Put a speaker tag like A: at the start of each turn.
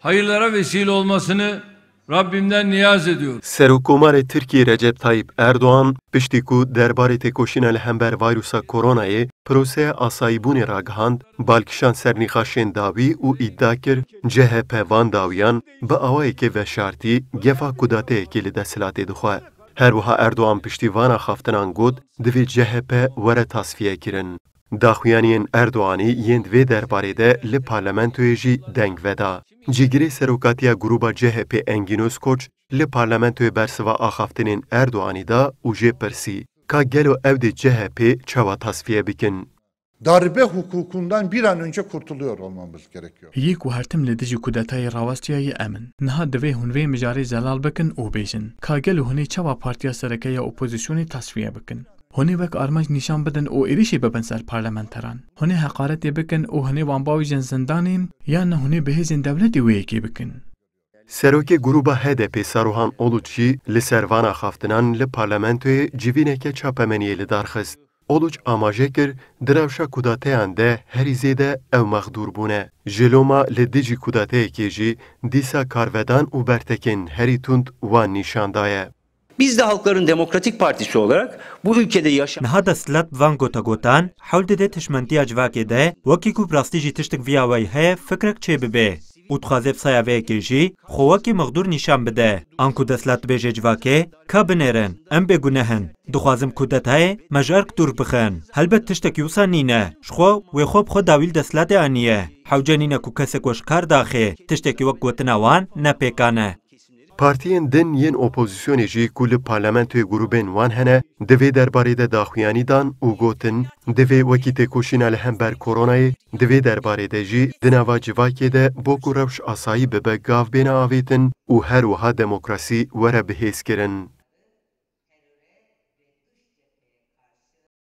A: hayırlara vesile olmasını Rabbimden niyaz ediyorum.
B: Serukumare Türkiye Recep Tayyip Erdoğan, piştiku derbarê tekoşîna li hember vayrusa korona'yı proseya asayîbûnê ragihandî, balkişan sernîxaşên dawî û îddia kir CHP van davyan bi awayekê veşartî gefa kudateyekê li desilatê dixwe. Her wiha Erdoğan piştîvana haftanan got, divê CHP were tasfiye kirin. Daxuyaniyên Erdoğan'ı yendve vê derbarê de li parlamentoyê deng veda. Cigri Serokatiya Gruba CHP Engin Özkoç, li parlamentoya bersiva ahaftinin haftenin Erdoğan'ı da uje persi. Ka gelo evde CHP çava tasfiye bikin.
A: darbe hukukundan bir an önce kurtuluyor olmamız gerekiyor.
C: Yek ku hertim li dijî kudetayê emin. Niha divê hûn vê mijarê zelal bikin û bêjin. Ka gel hûnê çawa Partiya Serekeya Opozisyonê tasfiye bikin. Hûnê wek armanc nîşan bidin û êrişî bibin ser parlamenteran. Hûnê heqaretê bikin û hûnê wanbawî jin zindanên yan hûnê bihêzên dewletê wê
B: yekê bikin. Serokê Gruba HDP Saruhan Oluçî li servana xaftinan li parlamentoyê civîneke çapemeniyê li darxist. Oluç amaje kir di rewşa kudateyan de herî zêde ew mexdûr bûne. Ji loma li dijî kudateyekê jî dîsa karvedan û bertekên herî tund wan nîşan daye. Biz de
A: Halkların Demokratik Partisi olarak bu ülkede yaşam... Nahada slab van gotagotan, حول ده تشمنتي اجواكي ده وكي كو براستيجي تشتك فياوي هي فكرك چه ببه او تخازب سایوه کجی خواکی مغدور نشان بده آن کو دسلات بیج اجواکه که بنرن ام بگونهن دخوازم کودت های مجارک دور بخن هلبت تشتک یوسا نینه شخوا وی خوب خود داویل دسلات آنیه حوجه نینه کو کسک وش کار داخه تشتکی وک گوتناوان نپیکانه
B: Partiyen den yên opozisyonê jî ku li parlamentoya grubên wan hene, divê derbarê de daxuyanî dan û gotin divê wekî têkoşîna li hember koronayê, divê derbarê de jî di nava civakê de bo ku rewş asayî bibe gav bêne avêtin û her wiha demokrasî were bihêz kirin.